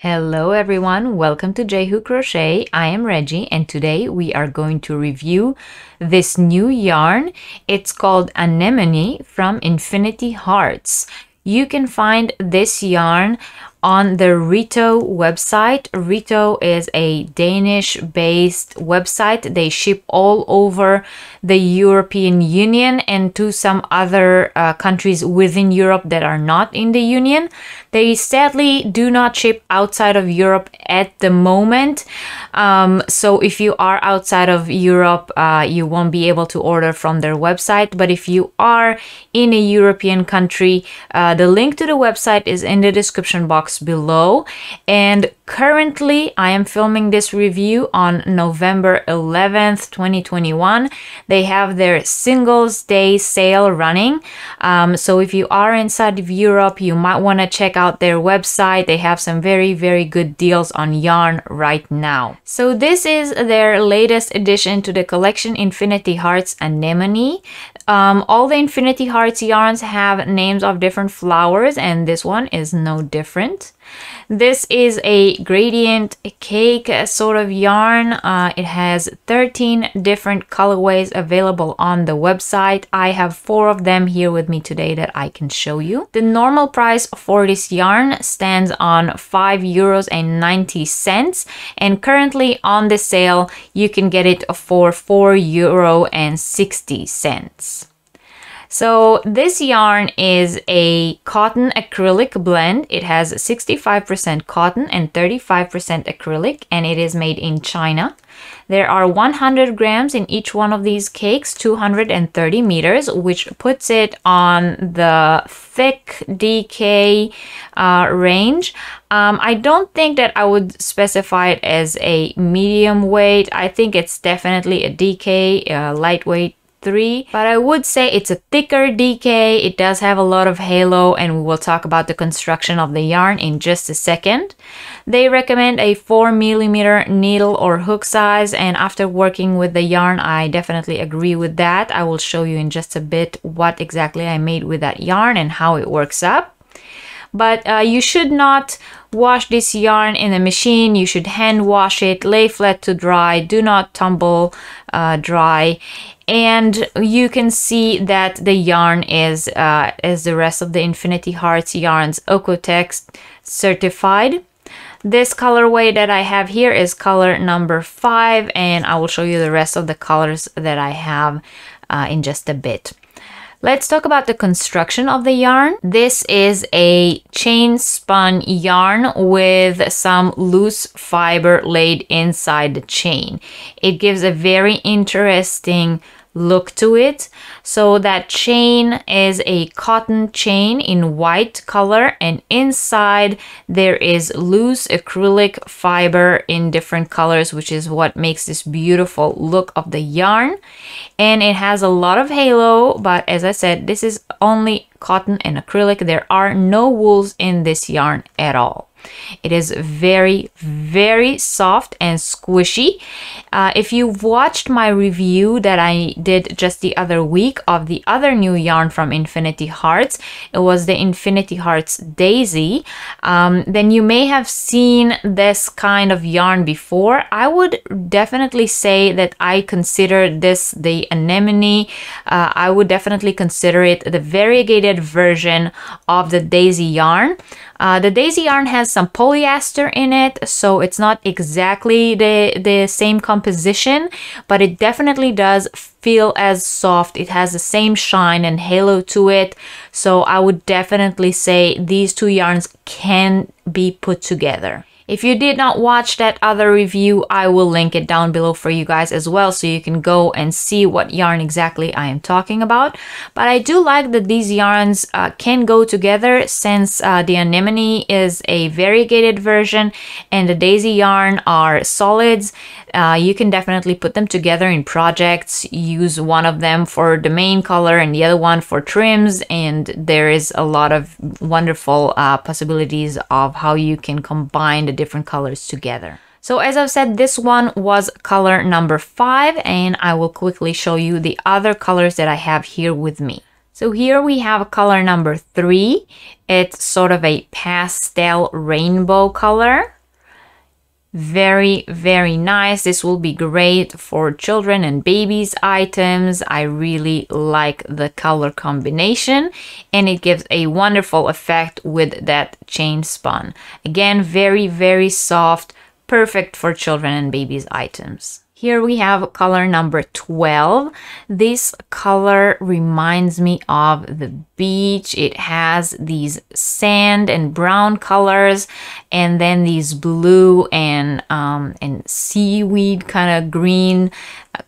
Hello everyone, welcome to Jehu Crochet. I am Reggie and today we are going to review this new yarn. It's called Anemone from Infinity Hearts. You can find this yarn on the Rito website. Rito is a Danish based website. They ship all over the European Union and to some other uh, countries within Europe that are not in the Union. They sadly do not ship outside of Europe at the moment. Um, so if you are outside of Europe, uh, you won't be able to order from their website. But if you are in a European country, uh, the link to the website is in the description box box below. And currently, I am filming this review on November 11th, 2021. They have their Singles Day sale running. Um, so if you are inside of Europe, you might want to check out their website. They have some very, very good deals on yarn right now. So this is their latest addition to the collection, Infinity Hearts Anemone. Um, all the Infinity Hearts yarns have names of different flowers and this one is no different. This is a gradient cake sort of yarn. Uh, it has 13 different colorways available on the website. I have four of them here with me today that I can show you. The normal price for this yarn stands on 5 euros and 90 cents and currently on the sale you can get it for 4 euro and 60 cents. So this yarn is a cotton acrylic blend. It has 65% cotton and 35% acrylic and it is made in China. There are 100 grams in each one of these cakes, 230 meters, which puts it on the thick DK uh, range. Um, I don't think that I would specify it as a medium weight. I think it's definitely a DK, a uh, lightweight 3 but I would say it's a thicker DK it does have a lot of halo and we will talk about the construction of the yarn in just a second they recommend a 4 millimeter needle or hook size and after working with the yarn I definitely agree with that I will show you in just a bit what exactly I made with that yarn and how it works up but uh, you should not wash this yarn in a machine you should hand wash it lay flat to dry do not tumble uh, dry and you can see that the yarn is uh, as the rest of the Infinity Hearts yarns Okotex certified. This colorway that I have here is color number five and I will show you the rest of the colors that I have uh, in just a bit. Let's talk about the construction of the yarn. This is a chain spun yarn with some loose fiber laid inside the chain. It gives a very interesting look to it. So that chain is a cotton chain in white color and inside there is loose acrylic fiber in different colors which is what makes this beautiful look of the yarn and it has a lot of halo but as I said this is only cotton and acrylic there are no wools in this yarn at all. It is very, very soft and squishy. Uh, if you watched my review that I did just the other week of the other new yarn from Infinity Hearts, it was the Infinity Hearts Daisy, um, then you may have seen this kind of yarn before. I would definitely say that I consider this the anemone. Uh, I would definitely consider it the variegated version of the Daisy yarn. Uh, the daisy yarn has some polyester in it, so it's not exactly the, the same composition, but it definitely does feel as soft. It has the same shine and halo to it, so I would definitely say these two yarns can be put together. If you did not watch that other review, I will link it down below for you guys as well so you can go and see what yarn exactly I am talking about. But I do like that these yarns uh, can go together since uh, the anemone is a variegated version and the daisy yarn are solids. Uh, you can definitely put them together in projects, use one of them for the main color and the other one for trims and there is a lot of wonderful uh, possibilities of how you can combine the different colors together. So as I've said, this one was color number five and I will quickly show you the other colors that I have here with me. So here we have color number three. It's sort of a pastel rainbow color. Very, very nice. This will be great for children and babies items. I really like the color combination and it gives a wonderful effect with that chain spun. Again, very, very soft, perfect for children and babies items. Here we have color number 12. This color reminds me of the beach. It has these sand and brown colors and then these blue and, um, and seaweed kind of green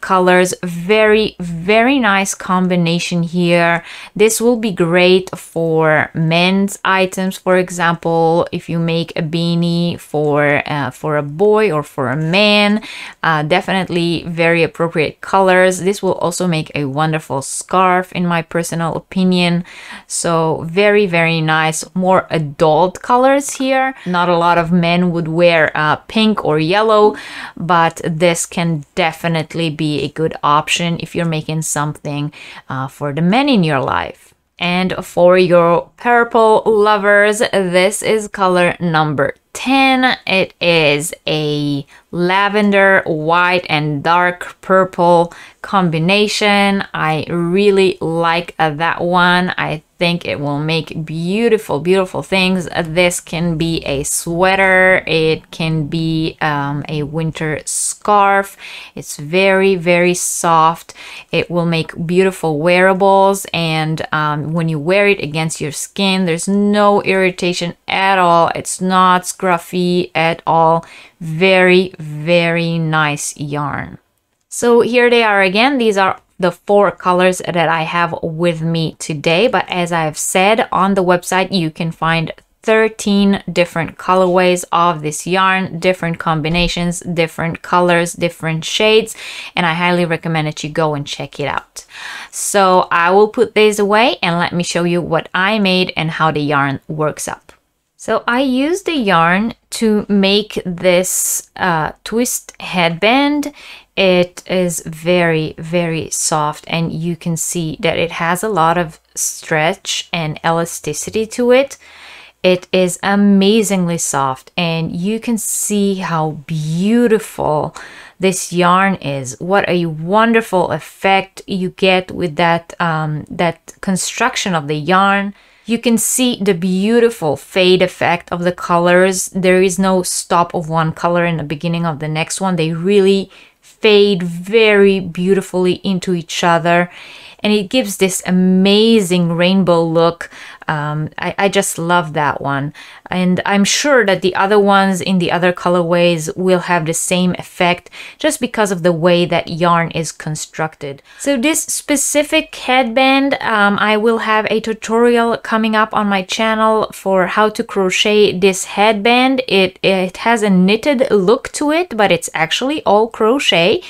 colors very very nice combination here this will be great for men's items for example if you make a beanie for uh, for a boy or for a man uh, definitely very appropriate colors this will also make a wonderful scarf in my personal opinion so very very nice more adult colors here not a lot of men would wear uh, pink or yellow but this can definitely be a good option if you're making something uh, for the men in your life. And for your purple lovers, this is color number 10. It is a lavender, white, and dark purple combination. I really like uh, that one. I think it will make beautiful, beautiful things. This can be a sweater, it can be um, a winter scarf. It's very, very soft. It will make beautiful wearables, and um, when you wear it against your skin, there's no irritation at all. It's not scruffy at all. Very, very nice yarn. So here they are again. These are the four colors that I have with me today. But as I've said on the website, you can find 13 different colorways of this yarn, different combinations, different colors, different shades, and I highly recommend that you go and check it out. So I will put these away and let me show you what I made and how the yarn works up. So I used the yarn to make this uh, twist headband. It is very, very soft and you can see that it has a lot of stretch and elasticity to it. It is amazingly soft and you can see how beautiful this yarn is. What a wonderful effect you get with that, um, that construction of the yarn. You can see the beautiful fade effect of the colors. There is no stop of one color in the beginning of the next one. They really fade very beautifully into each other and it gives this amazing rainbow look. Um, I, I just love that one. And I'm sure that the other ones in the other colorways will have the same effect just because of the way that yarn is constructed. So this specific headband, um, I will have a tutorial coming up on my channel for how to crochet this headband. It, it has a knitted look to it, but it's actually all crochet.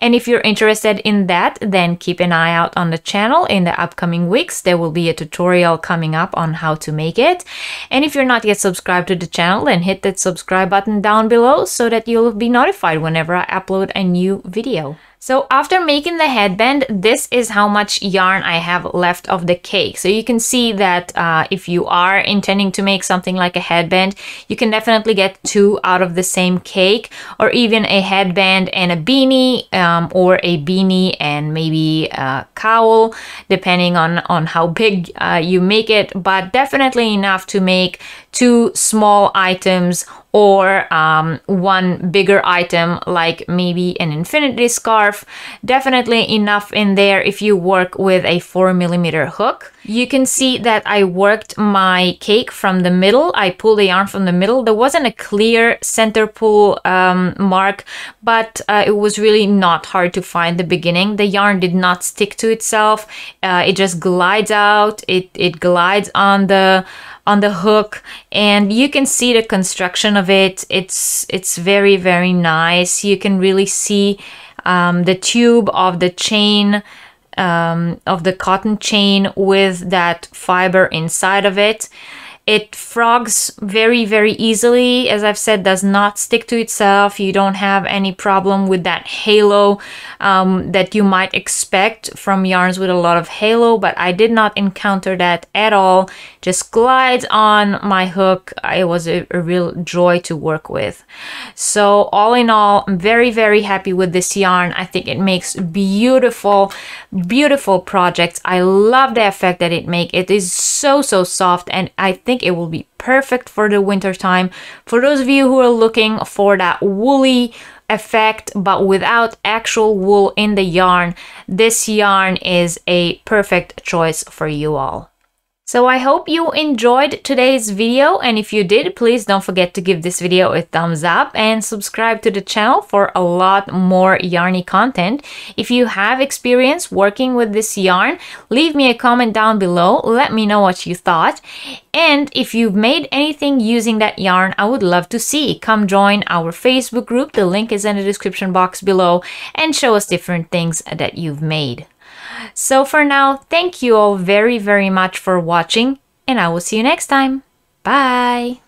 And if you're interested in that, then keep an eye out on the the channel. In the upcoming weeks, there will be a tutorial coming up on how to make it. And if you're not yet subscribed to the channel, then hit that subscribe button down below so that you'll be notified whenever I upload a new video. So after making the headband, this is how much yarn I have left of the cake. So you can see that uh, if you are intending to make something like a headband, you can definitely get two out of the same cake or even a headband and a beanie um, or a beanie and maybe a cowl, depending on, on how big uh, you make it, but definitely enough to make two small items or um, one bigger item like maybe an infinity scarf. Definitely enough in there if you work with a 4 millimeter hook. You can see that I worked my cake from the middle. I pulled the yarn from the middle. There wasn't a clear center pull um, mark, but uh, it was really not hard to find the beginning. The yarn did not stick to itself. Uh, it just glides out. It, it glides on the on the hook and you can see the construction of it it's it's very very nice you can really see um, the tube of the chain um, of the cotton chain with that fiber inside of it it frogs very very easily as i've said does not stick to itself you don't have any problem with that halo um, that you might expect from yarns with a lot of halo but i did not encounter that at all just glides on my hook it was a, a real joy to work with so all in all i'm very very happy with this yarn i think it makes beautiful beautiful projects i love the effect that it makes it is so so soft and i think it will be perfect for the winter time. For those of you who are looking for that woolly effect but without actual wool in the yarn, this yarn is a perfect choice for you all. So I hope you enjoyed today's video and if you did, please don't forget to give this video a thumbs up and subscribe to the channel for a lot more yarny content. If you have experience working with this yarn, leave me a comment down below, let me know what you thought. And if you've made anything using that yarn, I would love to see. Come join our Facebook group, the link is in the description box below, and show us different things that you've made. So for now, thank you all very, very much for watching, and I will see you next time. Bye!